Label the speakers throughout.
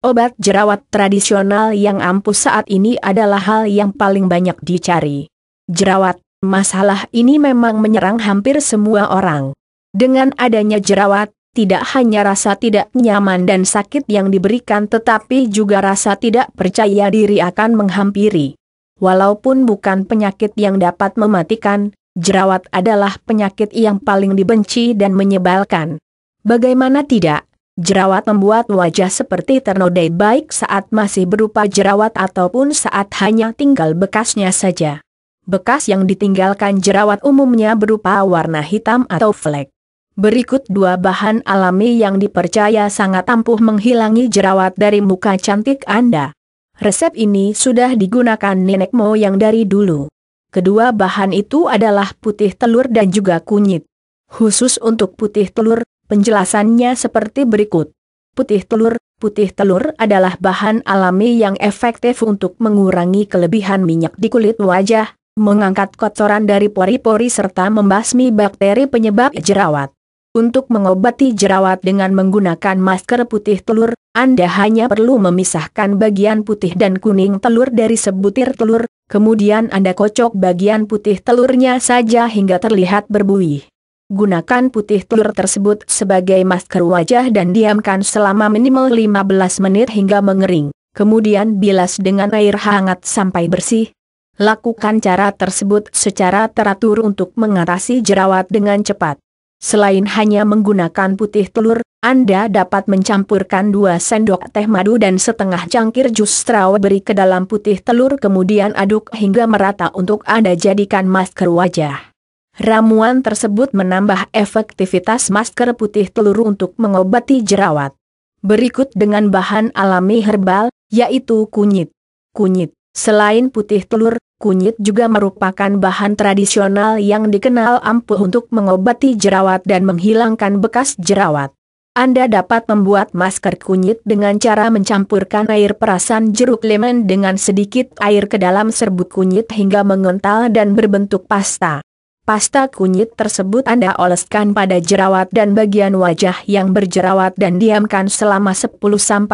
Speaker 1: Obat jerawat tradisional yang ampuh saat ini adalah hal yang paling banyak dicari. Jerawat, masalah ini memang menyerang hampir semua orang. Dengan adanya jerawat, tidak hanya rasa tidak nyaman dan sakit yang diberikan tetapi juga rasa tidak percaya diri akan menghampiri. Walaupun bukan penyakit yang dapat mematikan, jerawat adalah penyakit yang paling dibenci dan menyebalkan. Bagaimana tidak? Jerawat membuat wajah seperti ternodai baik saat masih berupa jerawat ataupun saat hanya tinggal bekasnya saja. Bekas yang ditinggalkan jerawat umumnya berupa warna hitam atau flek. Berikut dua bahan alami yang dipercaya sangat ampuh menghilangi jerawat dari muka cantik Anda. Resep ini sudah digunakan nenek moyang dari dulu. Kedua bahan itu adalah putih telur dan juga kunyit. Khusus untuk putih telur, Penjelasannya seperti berikut. Putih telur, putih telur adalah bahan alami yang efektif untuk mengurangi kelebihan minyak di kulit wajah, mengangkat kotoran dari pori-pori serta membasmi bakteri penyebab jerawat. Untuk mengobati jerawat dengan menggunakan masker putih telur, Anda hanya perlu memisahkan bagian putih dan kuning telur dari sebutir telur, kemudian Anda kocok bagian putih telurnya saja hingga terlihat berbuih. Gunakan putih telur tersebut sebagai masker wajah dan diamkan selama minimal 15 menit hingga mengering. Kemudian bilas dengan air hangat sampai bersih. Lakukan cara tersebut secara teratur untuk mengatasi jerawat dengan cepat. Selain hanya menggunakan putih telur, Anda dapat mencampurkan 2 sendok teh madu dan setengah cangkir jus strawberry ke dalam putih telur kemudian aduk hingga merata untuk Anda jadikan masker wajah ramuan tersebut menambah efektivitas masker putih telur untuk mengobati jerawat. Berikut dengan bahan alami herbal, yaitu kunyit. Kunyit, selain putih telur, kunyit juga merupakan bahan tradisional yang dikenal ampuh untuk mengobati jerawat dan menghilangkan bekas jerawat. Anda dapat membuat masker kunyit dengan cara mencampurkan air perasan jeruk lemon dengan sedikit air ke dalam serbuk kunyit hingga mengental dan berbentuk pasta. Pasta kunyit tersebut Anda oleskan pada jerawat dan bagian wajah yang berjerawat dan diamkan selama 10-15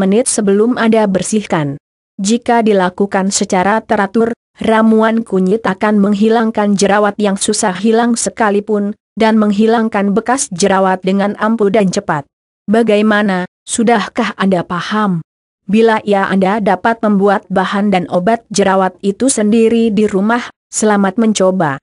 Speaker 1: menit sebelum Anda bersihkan. Jika dilakukan secara teratur, ramuan kunyit akan menghilangkan jerawat yang susah hilang sekalipun, dan menghilangkan bekas jerawat dengan ampuh dan cepat. Bagaimana, sudahkah Anda paham? Bila ya Anda dapat membuat bahan dan obat jerawat itu sendiri di rumah, selamat mencoba.